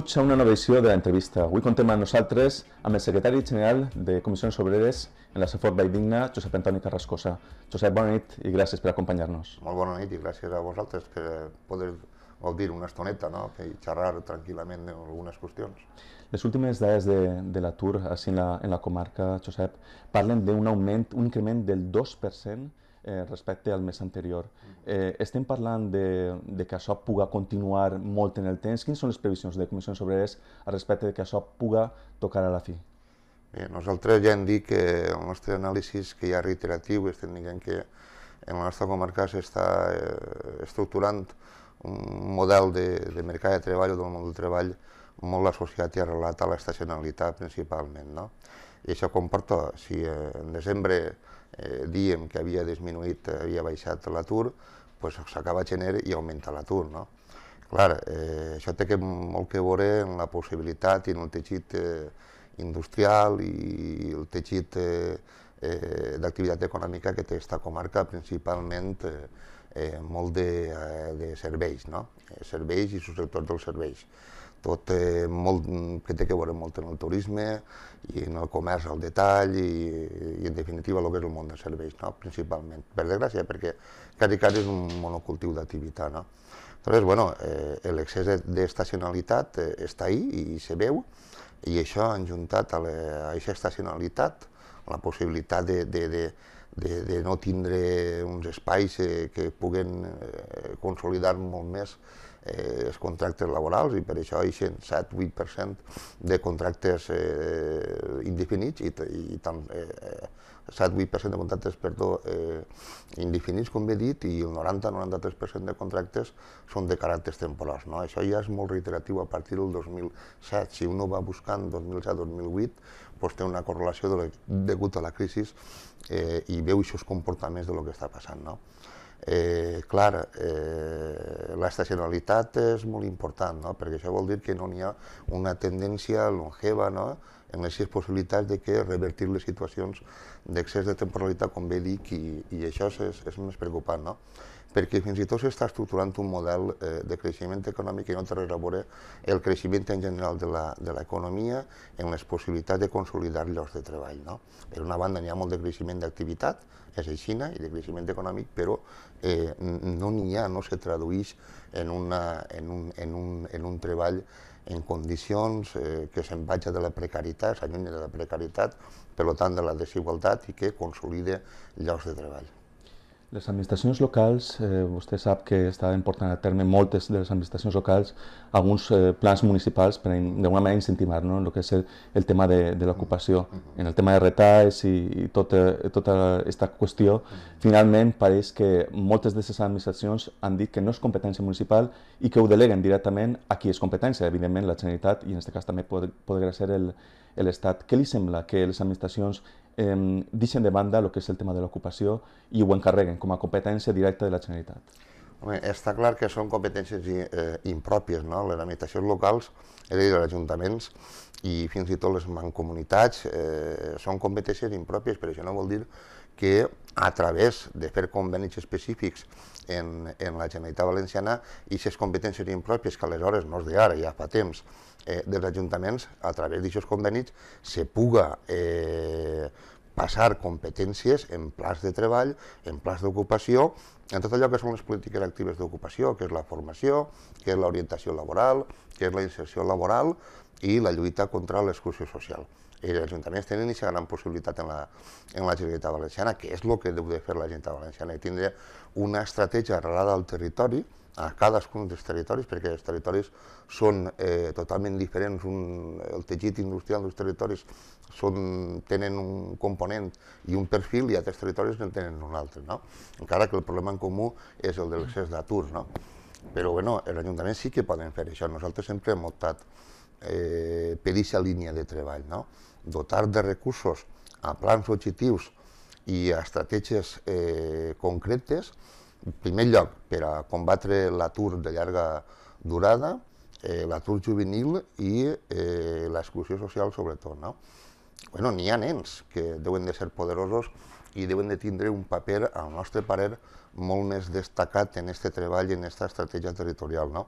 Benvinguts a una nova edició de l'entrevista. Avui contem amb nosaltres amb el secretari general de Comissions Obreres en la Safor Valldigna, Josep Antoni Carrascosa. Josep, bona nit i gràcies per acompanyar-nos. Molt bona nit i gràcies a vosaltres per poder dir una estoneta no? i xerrar tranquil·lament algunes qüestions. Les últimes dades de, de l'atur en, la, en la comarca, Josep, parlen d'un augment, un increment del 2% eh, respecte al mes anterior. Eh, estem parlant de, de que això puga continuar molt en el temps? Quines són les previsions de comissions obreres al respecte de que això puga tocar a la fi? Bé, nosaltres ja hem dit que el nostre anàlisi que ja reiteratiu, estem dient que en la nostra comarca s'està eh, estructurant un model de, de mercat de treball o del món del treball molt associat i arrelat a l'estacionalitat principalment. No? I això comporta, si en desembre eh, diem que havia disminuït, havia baixat l'atur, s'acaba gener i augmenta l'atur. No? Clar, eh, això té que, molt que veure en la possibilitat i en el teixit eh, industrial i el teixit eh, eh, d'activitat econòmica que té aquesta comarca, principalment eh, eh, molt de, eh, de serveis, no? Eh, serveis i subsectors dels serveis tot eh, molt, que té que veure molt en el turisme i en el comerç al detall i, i en definitiva el que és el món de serveis, no? principalment. Per desgràcia, perquè cada cas és un monocultiu d'activitat. No? Aleshores, bueno, eh, l'excés d'estacionalitat eh, està ahí i, i se veu i això ha juntat a aquesta estacionalitat la possibilitat de, de, de, de, de no tindre uns espais eh, que puguen eh, consolidar molt més eh, els contractes laborals i per això hi 7-8% de contractes eh, indefinits i, i tant, eh, 7-8% de contractes, perdó, eh, indefinits, com he dit, i el 90-93% de contractes són de caràcters temporals. No? Això ja és molt reiteratiu a partir del 2007. Si uno va buscant 2007-2008, doncs té una correlació de degut a la crisi eh, i veu aquests comportaments de lo que està passant. No? Eh, clar, eh, l'estacionalitat és molt important, no? perquè això vol dir que no n'hi ha una tendència longeva no? en les possibilitats de que revertir les situacions d'excés de temporalitat, com bé dic, i, i això és, és més preocupant. No? perquè fins i tot s'està estructurant un model eh, de creixement econòmic que no té res a veure el creixement en general de l'economia en les possibilitats de consolidar llocs de treball. No? Per una banda, hi ha molt de creixement d'activitat, és a Xina, i de creixement econòmic, però eh, no n'hi ha, no se tradueix en, una, en, un, en, un, en un treball en condicions eh, que se'n vagi de la precarietat, s'allunya de la precarietat, per tant de la desigualtat i que consolida llocs de treball. Les administracions locals, eh, vostè sap que estaven portant a terme moltes de les administracions locals alguns eh, plans municipals per d'alguna manera incentivar no? el que és el, el tema de, de l'ocupació. En el tema de retalls i, i tota, tota aquesta qüestió, finalment pareix que moltes de administracions han dit que no és competència municipal i que ho deleguen directament a qui és competència, evidentment la Generalitat i en aquest cas també podrà ser l'Estat. Què li sembla que les administracions eh, deixen de banda el que és el tema de l'ocupació i ho encarreguen com a competència directa de la Generalitat. Home, està clar que són competències eh, impròpies, no? les administracions locals, és a dir, els ajuntaments i fins i tot les mancomunitats eh, són competències impròpies, però això no vol dir que a través de fer convenis específics en, en la Generalitat Valenciana i aquestes competències impròpies, que aleshores no és d'ara, ja fa temps, eh, dels ajuntaments, a través d'aquests convenis, se puga eh, passar competències en plans de treball, en plans d'ocupació, en tot allò que són les polítiques actives d'ocupació, que és la formació, que és l'orientació laboral, que és la inserció laboral i la lluita contra l'exclusió social i els ajuntaments tenen aquesta gran possibilitat en la, en la Generalitat Valenciana, que és el que deu de fer la Generalitat Valenciana, i tindre una estratègia arrelada al territori, a cadascun dels territoris, perquè els territoris són eh, totalment diferents, un, el teixit industrial dels territoris són, tenen un component i un perfil i altres territoris en tenen un altre, no? encara que el problema en comú és el de l'excés d'atur. No? Però bueno, els ajuntaments sí que poden fer això, nosaltres sempre hem optat eh, per aquesta línia de treball. No? Dotar de recursos a plans objectius i a estratègies eh, concretes, en primer lloc, per a combatre l'atur de llarga durada, eh, l'atur juvenil i eh, l'exclusió social, sobretot. No? Bueno, n'hi ha nens que deuen de ser poderosos i deuen de tindre un paper, al nostre parer, molt més destacat en aquest treball i en aquesta estratègia territorial. No?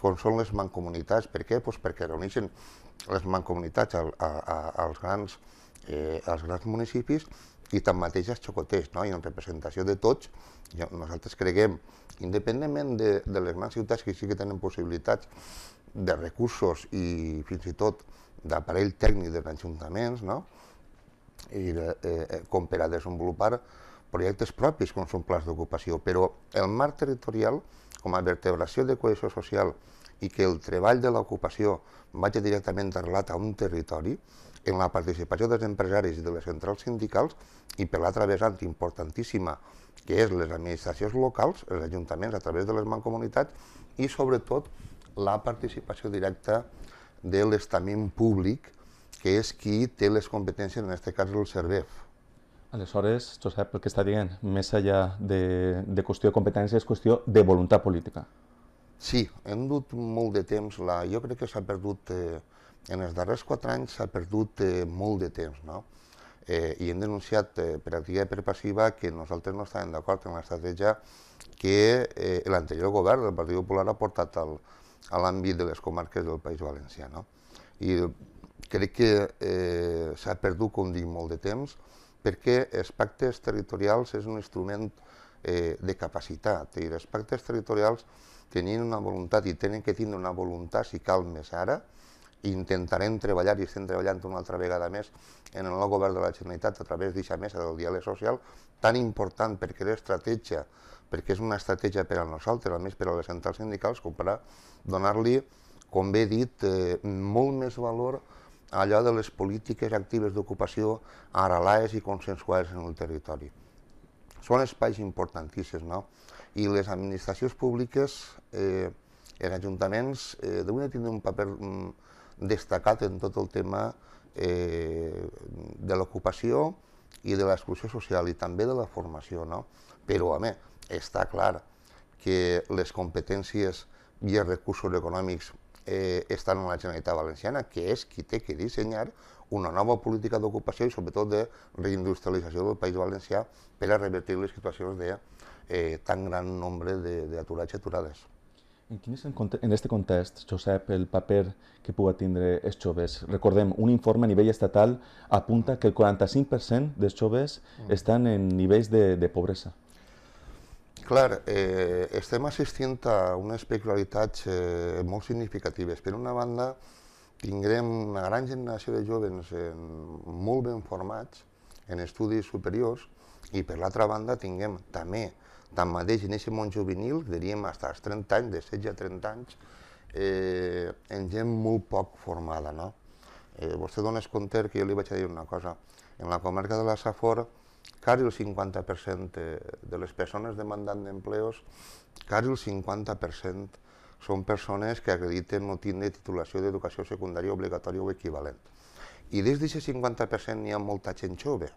Com són les mancomunitats? Per què? Pues perquè reuneixen les mancomunitats al, a, a, als, grans, eh, als grans municipis i tanmateix els xocoteix, no? i en representació de tots, nosaltres creguem, independentment de, de les grans ciutats que sí que tenen possibilitats de recursos i fins i tot d'aparell tècnic dels ajuntaments, no? i de, eh, eh, com per a desenvolupar projectes propis com són plans d'ocupació, però el marc territorial com a vertebració de cohesió social i que el treball de l'ocupació vagi directament arrelat a un territori, en la participació dels empresaris i de les centrals sindicals i per l'altra vessant importantíssima, que és les administracions locals, els ajuntaments a través de les mancomunitats i sobretot la participació directa de l'estament públic que és qui té les competències, en aquest cas el CERVEF. Aleshores, Josep, el que està dient, més enllà de, de qüestió de competència, és qüestió de voluntat política. Sí, hem dut molt de temps, la, jo crec que s'ha perdut, eh, en els darrers quatre anys s'ha perdut eh, molt de temps, no? Eh, I hem denunciat eh, per activa i per passiva que nosaltres no estàvem d'acord amb l'estratègia que eh, l'anterior govern del Partit Popular ha portat al, a l'àmbit de les comarques del País Valencià, no? I crec que eh, s'ha perdut, com dic, molt de temps, perquè els pactes territorials és un instrument eh, de capacitat, i els pactes territorials tenien una voluntat i tenen que tindre una voluntat, si cal més ara, intentarem treballar i estem treballant una altra vegada més en el nou govern de la Generalitat a través d'aquesta mesa del diàleg social, tan important perquè és estratègia, perquè és una estratègia per a nosaltres, a més per a les centrals sindicals, com per a donar-li, com bé he dit, eh, molt més valor allò de les polítiques actives d'ocupació arrelades i consensuades en el territori. Són espais importantíssims, no? I les administracions públiques, eh, els ajuntaments, eh, deuen tenir un paper mm, destacat en tot el tema eh, de l'ocupació i de l'exclusió social i també de la formació, no? Però, home, està clar que les competències i els recursos econòmics eh, està en la Generalitat Valenciana, que és qui té que dissenyar una nova política d'ocupació i sobretot de reindustrialització del País Valencià per a revertir les situacions de eh, tan gran nombre d'aturats i aturades. I quin és en aquest context, Josep, el paper que puga tindre els joves? Recordem, un informe a nivell estatal apunta que el 45% dels joves mm. estan en nivells de, de pobresa. Clar, eh, estem assistint a unes peculiaritats eh, molt significatives. Per una banda, tindrem una gran generació de jovens en, molt ben formats en estudis superiors i per l'altra banda tinguem també, tanmateix en aquest món juvenil, diríem fins als 30 anys, de 16 a 30 anys, eh, en gent molt poc formada. No? Eh, vostè dones compte que jo li vaig dir una cosa, en la comarca de la Safor casi el 50% de les persones demandant d'empleos, quasi el 50% són persones que acrediten no tindre titulació d'educació secundària obligatòria o equivalent. I des d'aquest 50% n'hi ha molta gent jove,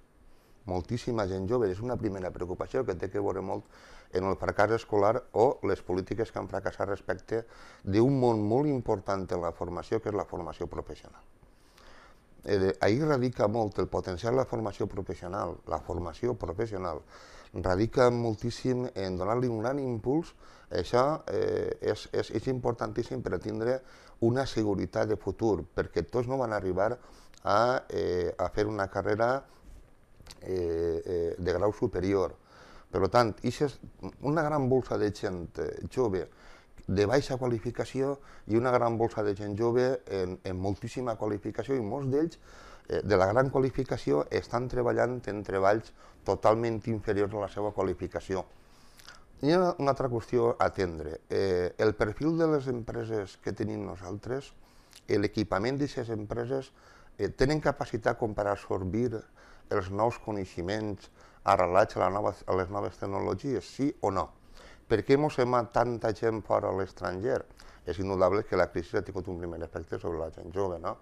moltíssima gent jove. És una primera preocupació que té que veure molt en el fracàs escolar o les polítiques que han fracassat respecte d'un món molt important en la formació, que és la formació professional eh, ahir radica molt el potenciar la formació professional, la formació professional, radica moltíssim en donar-li un gran impuls, això eh, és, és, és importantíssim per tindre una seguretat de futur, perquè tots no van arribar a, eh, a fer una carrera eh, eh, de grau superior. Per tant, és una gran bolsa de gent eh, jove de baixa qualificació i una gran bolsa de gent jove en, en moltíssima qualificació i molts d'ells eh, de la gran qualificació estan treballant en treballs totalment inferiors a la seva qualificació. Hi ha una altra qüestió a atendre. Eh, el perfil de les empreses que tenim nosaltres, l'equipament d'aquestes empreses, eh, tenen capacitat com per absorbir els nous coneixements arrelats a, la nova, a les noves tecnologies, sí o no? Per què mosem tanta gent fora a l'estranger? És indudable que la crisi ha tingut un primer efecte sobre la gent jove, no?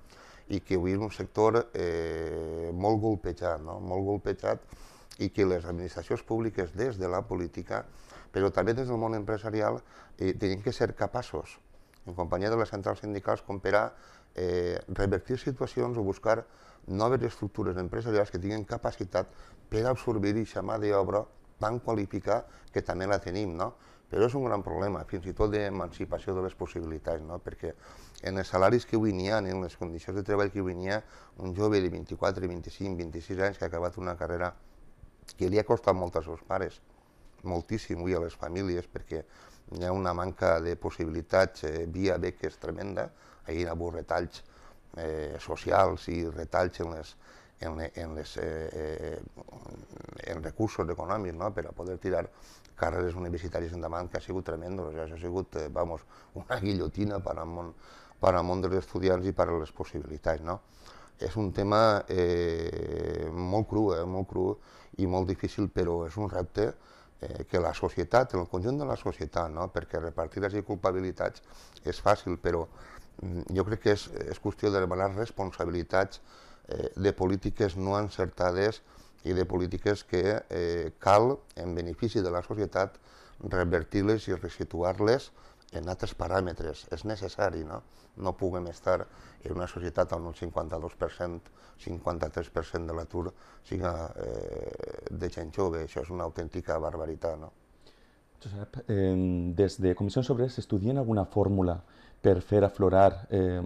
i que avui és un sector eh, molt golpejat, no? molt golpejat, i que les administracions públiques des de la política, però també des del món empresarial, eh, tenim que ser capaços, en companyia de les centrals sindicals, com per a eh, revertir situacions o buscar noves estructures empresarials que tinguin capacitat per absorbir aquesta mà d'obra tan qualificar que també la tenim, no? Però és un gran problema, fins i tot d'emancipació de les possibilitats, no? Perquè en els salaris que avui n'hi ha, en les condicions de treball que avui n'hi ha, un jove de 24, 25, 26 anys que ha acabat una carrera que li ha costat molt als seus pares, moltíssim avui a les famílies, perquè hi ha una manca de possibilitats eh, via beques tremenda, hi ha hagut retalls eh, socials i retalls en les, en, en, les, eh, eh, en recursos econòmics no? per a poder tirar carreres universitàries endavant, que ha sigut tremendo, o sigui, això ha sigut eh, vamos, una guillotina per al món, per al món dels estudiants i per a les possibilitats. No? És un tema eh, molt cru, eh, molt cru i molt difícil, però és un repte eh, que la societat, el conjunt de la societat, no? perquè repartir les culpabilitats és fàcil, però mm, jo crec que és, és qüestió de demanar responsabilitats eh, de polítiques no encertades i de polítiques que eh, cal, en benefici de la societat, revertir-les i resituar-les en altres paràmetres. És necessari, no? No puguem estar en una societat on un 52%, 53% de l'atur siga eh, de gent jove. Això és una autèntica barbaritat, no? Josep, eh, des de Comissions Obreres estudien alguna fórmula per fer aflorar eh,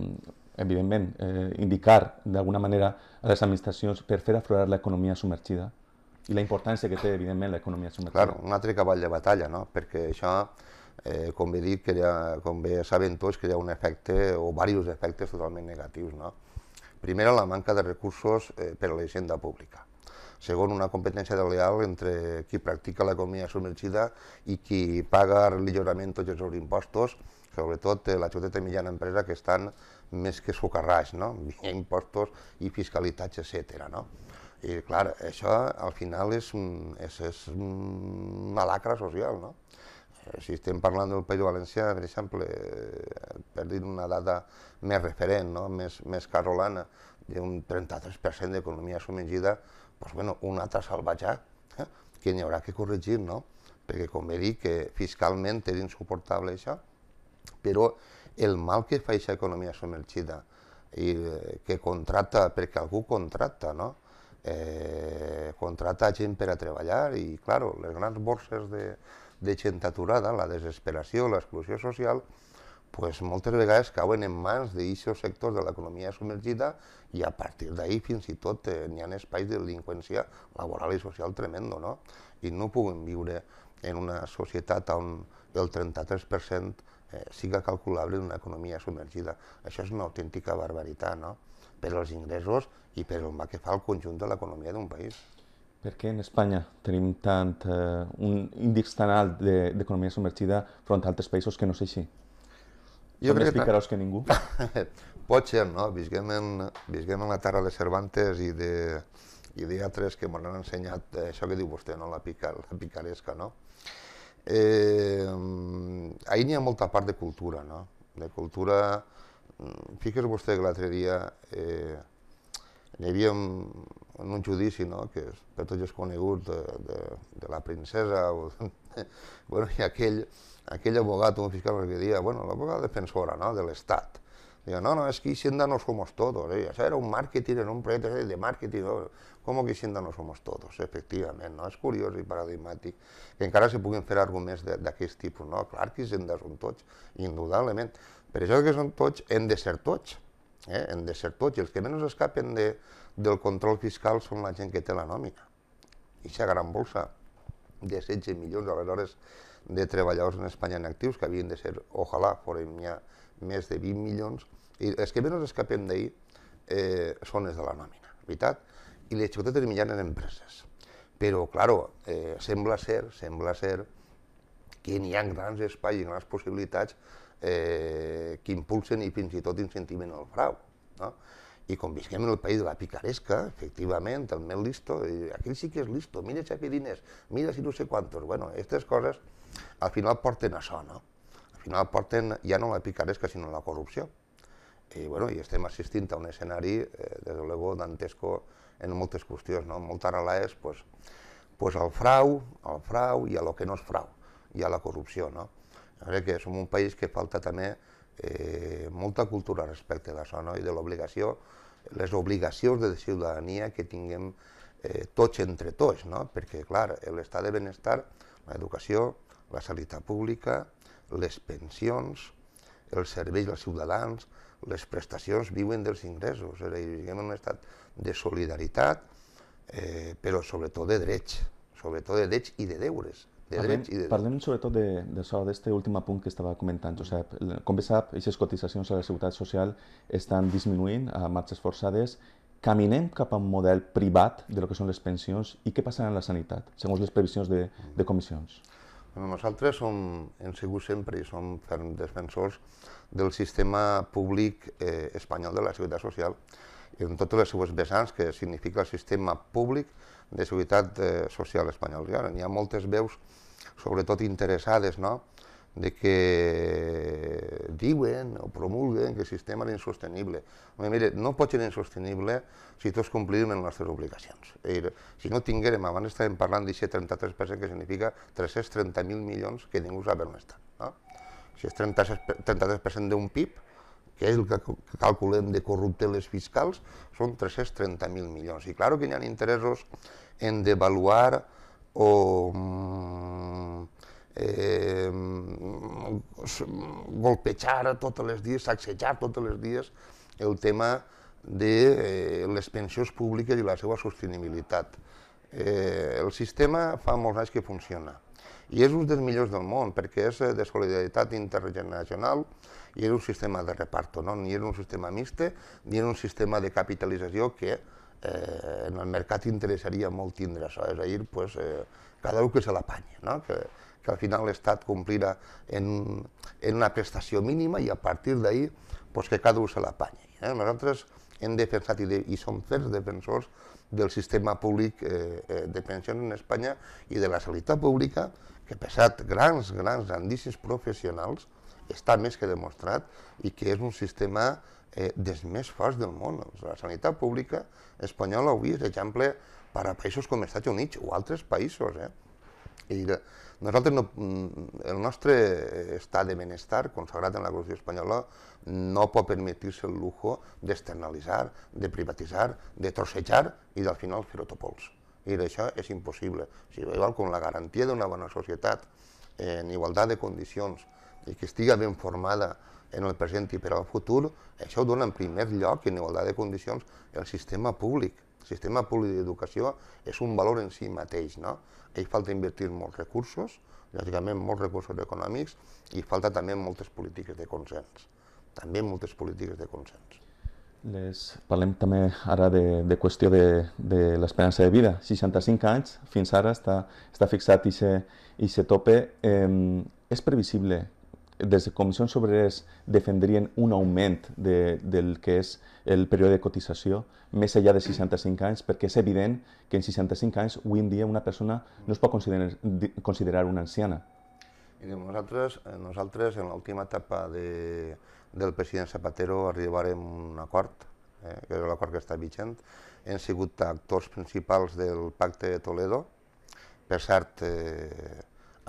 evidentment, eh, indicar d'alguna manera a les administracions per fer aflorar l'economia submergida i la importància que té, evidentment, l'economia submergida. Claro, un altre cavall de batalla, no? perquè això, eh, com bé dit, crea, com bé saben tots, crea un efecte o diversos efectes totalment negatius. No? Primera, la manca de recursos eh, per a la hisenda pública. Segon, una competència desleal entre qui practica l'economia submergida i qui paga religiosament tots els impostos, sobretot eh, la xoteta mitjana empresa que estan més que socarràs, no? via impostos i fiscalitats, etc. No? I clar, això al final és, és, és una lacra social. No? Eh, si estem parlant del País Valencià, per exemple, eh, per dir una dada més referent, no? més, més carolana, d'un 33% d'economia submergida, doncs, bueno, un altre salvatge eh? que n'hi haurà que corregir, no? perquè com he dit que fiscalment és insuportable això, però el mal que fa aquesta economia submergida i eh, que contracta, perquè algú contracta, no? Eh, gent per a treballar i, clar, les grans borses de, de gent aturada, la desesperació, l'exclusió social, pues moltes vegades cauen en mans d'aquests sectors de l'economia submergida i a partir d'ahí fins i tot eh, n'hi ha espais de delinqüència laboral i social tremendo, no? I no puguem viure en una societat on el 33% Eh, siga calculable en una economia submergida. Això és una autèntica barbaritat, no?, per als ingressos i per va que fa el conjunt de l'economia d'un país. Per què en Espanya tenim tant, eh, un índex tan alt d'economia de, submergida front a altres països que no sé així? Jo crec que... picaros que, que ningú? Pot ser, no? Visquem en, visquem en la terra de Cervantes i de i d'altres que m'han ensenyat eh, això que diu vostè, no? la, pica, la picaresca, no? Eh, ahir n'hi ha molta part de cultura, no? De cultura... Mm, Fiques vostè que l'altre dia eh, n'hi havia un, en un judici, no?, que és, per tots és conegut, de, de, de la princesa, o, bueno, i aquell, aquell abogat, un fiscal, que dia, bueno, l'abogat defensora, no?, de l'Estat. Diu, no, no, es que Hacienda no somos todos, ¿eh? això era un màrqueting, era un projecte de màrqueting, ¿no? com que Hisenda no som tots, efectivament, no? És curiós i paradigmàtic que encara se puguin fer arguments d'aquest tipus, no? Clar que Hisenda són tots, indudablement. Per això que són tots, hem de ser tots, eh? hem de ser tots, i els que menys escapen de, del control fiscal són la gent que té la nòmina. I aquesta gran bolsa de 16 milions aleshores de treballadors en Espanya en actius, que havien de ser, ojalà, forem ja més de 20 milions, i els que menys escapem d'ahir eh, són els de la nòmina, veritat? i les xicotetes i en empreses. Però, claro, eh, sembla ser, sembla ser que n'hi ha grans espais i grans possibilitats eh, que impulsen i fins i tot incentiven el frau. No? I com visquem en el país de la picaresca, efectivament, el més listo, aquell sí que és listo, mira si que diners, mira si no sé quantos. Bueno, aquestes coses al final porten a això, no? Al final porten ja no la picaresca, sinó la corrupció. I, bueno, i estem assistint a un escenari, eh, des de l'ego dantesco, en moltes qüestions, no? ara la és pues, pues el frau, el frau i a lo que no és frau, i a la corrupció, no? Crec que som un país que falta també eh, molta cultura respecte d'això, no? I de l'obligació, les obligacions de ciutadania que tinguem eh, tots entre tots, no? Perquè, clar, l'estat de benestar, l'educació, la sanitat pública, les pensions, els serveis als ciutadans, les prestacions viuen dels ingressos, és a dir, vivim en un estat de solidaritat, eh, però sobretot de drets, sobretot de drets i de deures. De parlem, i de... parlem sobretot de, de d'aquest últim punt que estava comentant, Josep. Com bé sap, aquestes cotitzacions a la Seguretat Social estan disminuint a marxes forçades caminem cap a un model privat de lo que són les pensions i què passarà en la sanitat, segons les previsions de, de comissions? Nosaltres som, hem sigut sempre i som defensors del sistema públic eh, espanyol de la seguretat social en totes les seues vessants que significa el sistema públic de seguretat eh, social espanyol. I ara n'hi ha moltes veus, sobretot interessades, no? de que diuen o promulguen que el sistema era insostenible. Home, mire, no pot ser insostenible si tots complirem les nostres obligacions. Dir, si no tinguérem, abans estàvem parlant d'aquest 33% que significa 330.000 milions que ningú sap on estan si és 36%, 33% d'un PIB, que és el que calculem de corrupteles fiscals, són 330.000 milions. I clar que hi ha interessos en devaluar o mm, eh, golpejar totes les dies, sacsejar totes les dies el tema de eh, les pensions públiques i la seva sostenibilitat. Eh, el sistema fa molts anys que funciona. I és un dels millors del món, perquè és eh, de solidaritat intergeneracional i és un sistema de reparto, no? ni és un sistema mixte, ni és un sistema de capitalització que eh, en el mercat interessaria molt tindre això, és a dir, pues, eh, cada un que se l'apanya, no? que, que al final l'Estat complirà en, en una prestació mínima i a partir d'ahir pues, que cada un se l'apanya. Eh? Nosaltres hem defensat i, de, i som certs defensors del sistema públic eh, eh de pensions en Espanya i de la sanitat pública que pesat grans, grans, grandíssims professionals, està més que demostrat i que és un sistema eh, dels més forts del món. La sanitat pública espanyola avui és exemple per a països com els Estats Units o altres països. Eh? I nosaltres, no, mm, el nostre estat de benestar consagrat en la Constitució espanyola no pot permetir-se el lujo d'externalitzar, de privatitzar, de trossejar i al final fer-ho tot pols i això és impossible. O sigui, igual com la garantia d'una bona societat en igualtat de condicions i que estiga ben formada en el present i per al futur, això ho dona en primer lloc, en igualtat de condicions, el sistema públic. El sistema públic d'educació és un valor en si mateix, no? Hi falta invertir molts recursos, lògicament molts recursos econòmics, i falta també moltes polítiques de consens. També moltes polítiques de consens. Les... Parlem també ara de, de qüestió de, de l'esperança de vida. 65 anys, fins ara està, està fixat i se, i se tope. Eh, és previsible des de comissions obreres defendrien un augment de, del que és el període de cotització més enllà de 65 anys, perquè és evident que en 65 anys, avui en dia, una persona no es pot considerar, considerar una anciana. I diu, nosaltres, eh, nosaltres en l'última etapa de, del president Zapatero arribarem a un acord, eh, que és l'acord que està vigent. Hem sigut actors principals del pacte de Toledo. Per cert, eh,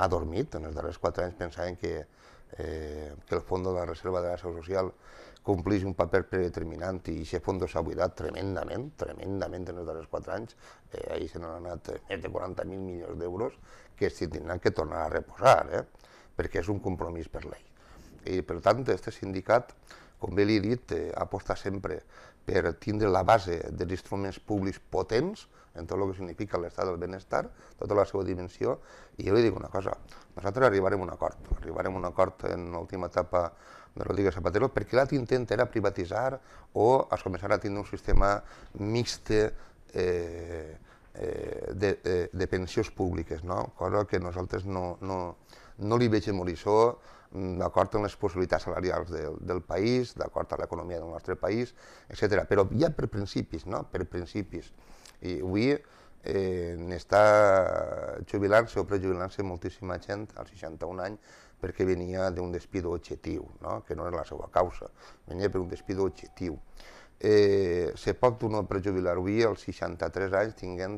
ha dormit, en els darrers quatre anys pensaven que, eh, que el Fons de la Reserva de la Seu Social complís un paper predeterminant i aquest fons s'ha buidat tremendament, tremendament en els darrers quatre anys. Eh, ahir se n'han anat eh, més de 40.000 milions d'euros que s'hi tindran que tornar a reposar, eh? perquè és un compromís per llei. I, per tant, aquest sindicat, com bé li he dit, eh, aposta sempre per tindre la base dels instruments públics potents en tot el que significa l'estat del benestar, tota la seva dimensió, i jo li dic una cosa, nosaltres arribarem a un acord, arribarem a un acord en l'última etapa de Rodríguez Zapatero perquè l'altre intent era privatitzar o es començarà a tindre un sistema mixte eh, eh, de, eh, de pensions públiques, no? cosa que nosaltres no, no, no li veig en l'horitzó mm, d'acord amb les possibilitats salarials del, del país, d'acord amb l'economia del nostre país, etc. Però ja per principis, no? per principis. I avui eh, n'està jubilant-se o prejubilant-se moltíssima gent als 61 anys perquè venia d'un despido objectiu, no? que no era la seva causa, venia per un despido objectiu. Eh, se pot un prejubilar avui als 63 anys tinguent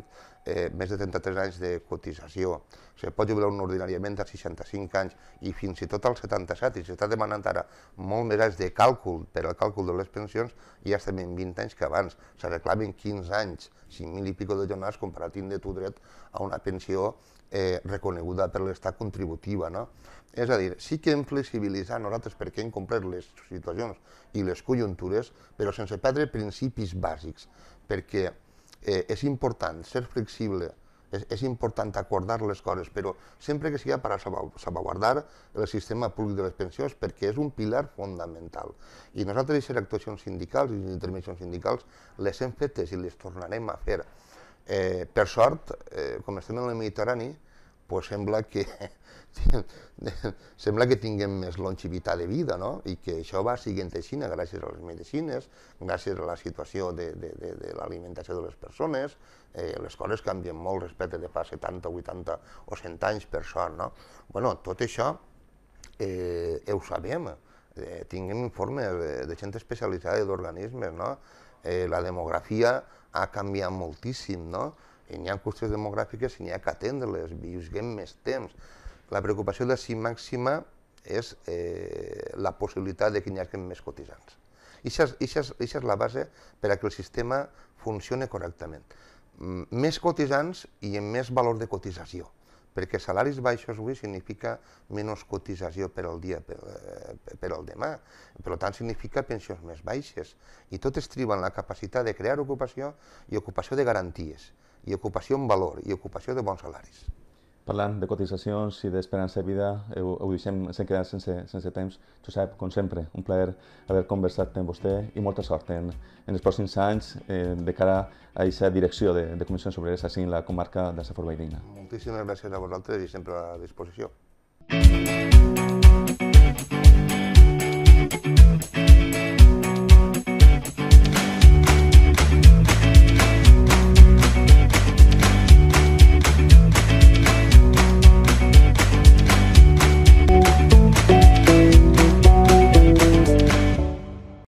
eh, més de 33 anys de cotització, se pot jubilar un ordinàriament als 65 anys i fins i tot als 77, i s'està demanant ara molt més anys de càlcul per al càlcul de les pensions, i ja estem en 20 anys que abans, se reclamen 15 anys, 5.000 i pico de jornades comparatint de tu dret a una pensió eh, reconeguda per l'estat contributiva. No? És a dir, sí que hem flexibilitzat nosaltres perquè hem complert les situacions i les conjuntures, però sense perdre principis bàsics, perquè eh, és important ser flexible, és, és important acordar les coses, però sempre que sigui per salvaguardar el sistema públic de les pensions, perquè és un pilar fonamental. I nosaltres les actuacions sindicals i les intervencions sindicals les hem fetes i les tornarem a fer Eh, per sort, eh, com estem en el Mediterrani, pues sembla que sembla que tinguem més longevitat de vida, no? I que això va siguent així gràcies a les medicines, gràcies a la situació de, de, de, de l'alimentació de les persones, eh, les coses canvien molt respecte de fa 70, 80 o 100 anys, per sort, no? bueno, tot això eh, ho sabem, eh, tinguem informes de, de gent especialitzada d'organismes, no? Eh, la demografia ha canviat moltíssim, no? I n'hi ha qüestions demogràfiques i n'hi ha que atendre-les, visguem més temps. La preocupació de si màxima és eh, la possibilitat de que n'hi hagi més cotitzants. Ixa és la base per a que el sistema funcione correctament. Més cotitzants i amb més valor de cotització perquè salaris baixos avui significa menys cotització per al dia, per, eh, per al demà, per tant significa pensions més baixes i tot es triba en la capacitat de crear ocupació i ocupació de garanties, i ocupació en valor, i ocupació de bons salaris. Parlant de cotitzacions i d'esperança de vida, ho, ho deixem, s'hem quedat sense, sense temps. Josep, com sempre, un plaer haver conversat amb vostè i molta sort en, en els pròxims anys eh, de cara a aquesta direcció de, de Comissions Obreres així en la comarca de la Forbaidina. Moltíssimes gràcies a vosaltres i sempre a disposició. Mm -hmm.